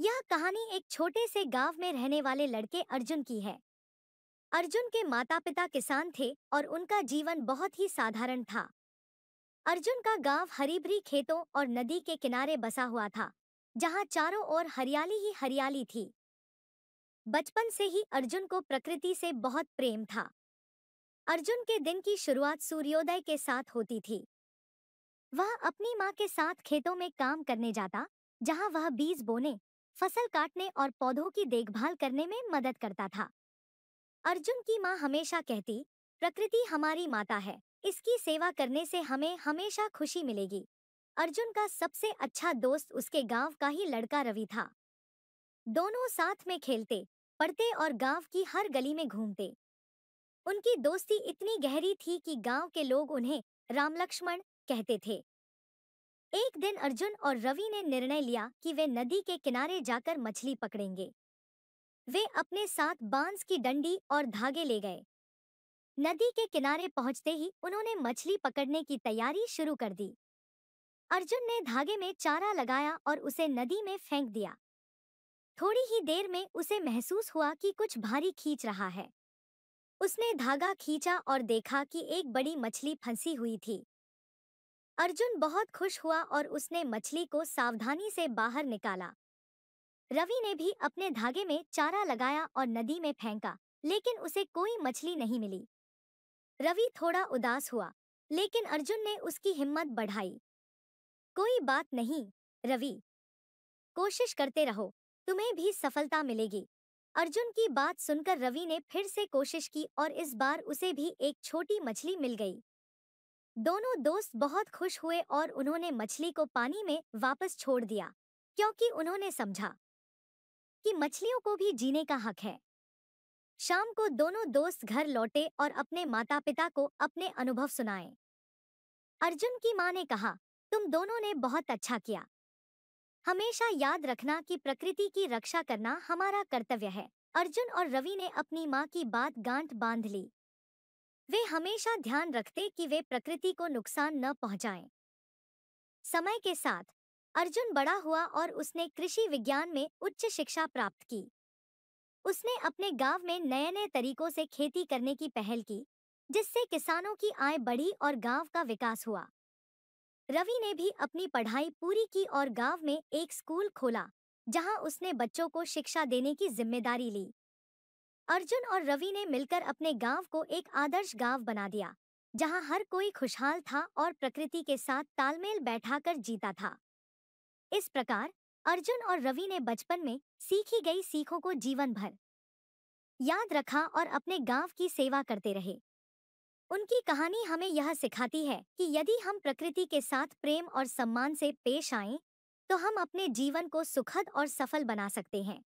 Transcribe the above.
यह कहानी एक छोटे से गांव में रहने वाले लड़के अर्जुन की है अर्जुन के माता पिता किसान थे और उनका जीवन बहुत ही साधारण था अर्जुन का गांव हरीभरी खेतों और नदी के किनारे बसा हुआ था जहां चारों ओर हरियाली ही हरियाली थी बचपन से ही अर्जुन को प्रकृति से बहुत प्रेम था अर्जुन के दिन की शुरुआत सूर्योदय के साथ होती थी वह अपनी माँ के साथ खेतों में काम करने जाता जहां वह बीज बोने फसल काटने और पौधों की देखभाल करने में मदद करता था अर्जुन की माँ हमेशा कहती प्रकृति हमारी माता है इसकी सेवा करने से हमें हमेशा खुशी मिलेगी अर्जुन का सबसे अच्छा दोस्त उसके गांव का ही लड़का रवि था दोनों साथ में खेलते पढ़ते और गांव की हर गली में घूमते उनकी दोस्ती इतनी गहरी थी कि गांव के लोग उन्हें राम लक्ष्मण कहते थे एक दिन अर्जुन और रवि ने निर्णय लिया कि वे नदी के किनारे जाकर मछली पकड़ेंगे वे अपने साथ बांस की डंडी और धागे ले गए नदी के किनारे पहुंचते ही उन्होंने मछली पकड़ने की तैयारी शुरू कर दी अर्जुन ने धागे में चारा लगाया और उसे नदी में फेंक दिया थोड़ी ही देर में उसे महसूस हुआ कि कुछ भारी खींच रहा है उसने धागा खींचा और देखा कि एक बड़ी मछली फंसी हुई थी अर्जुन बहुत खुश हुआ और उसने मछली को सावधानी से बाहर निकाला रवि ने भी अपने धागे में चारा लगाया और नदी में फेंका लेकिन उसे कोई मछली नहीं मिली रवि थोड़ा उदास हुआ लेकिन अर्जुन ने उसकी हिम्मत बढ़ाई कोई बात नहीं रवि कोशिश करते रहो तुम्हें भी सफलता मिलेगी अर्जुन की बात सुनकर रवि ने फिर से कोशिश की और इस बार उसे भी एक छोटी मछली मिल गई दोनों दोस्त बहुत खुश हुए और उन्होंने मछली को पानी में वापस छोड़ दिया क्योंकि उन्होंने समझा कि मछलियों को भी जीने का हक है शाम को दोनों दोस्त घर लौटे और अपने माता पिता को अपने अनुभव सुनाए अर्जुन की मां ने कहा तुम दोनों ने बहुत अच्छा किया हमेशा याद रखना कि प्रकृति की रक्षा करना हमारा कर्तव्य है अर्जुन और रवि ने अपनी माँ की बात गांठ बांध ली वे हमेशा ध्यान रखते कि वे प्रकृति को नुकसान न पहुंचाएं। समय के साथ अर्जुन बड़ा हुआ और उसने कृषि विज्ञान में उच्च शिक्षा प्राप्त की उसने अपने गांव में नए नए तरीकों से खेती करने की पहल की जिससे किसानों की आय बढ़ी और गांव का विकास हुआ रवि ने भी अपनी पढ़ाई पूरी की और गांव में एक स्कूल खोला जहां उसने बच्चों को शिक्षा देने की जिम्मेदारी ली अर्जुन और रवि ने मिलकर अपने गांव को एक आदर्श गांव बना दिया जहां हर कोई खुशहाल था और प्रकृति के साथ तालमेल बैठाकर जीता था इस प्रकार अर्जुन और रवि ने बचपन में सीखी गई सीखों को जीवन भर याद रखा और अपने गांव की सेवा करते रहे उनकी कहानी हमें यह सिखाती है कि यदि हम प्रकृति के साथ प्रेम और सम्मान से पेश आए तो हम अपने जीवन को सुखद और सफल बना सकते हैं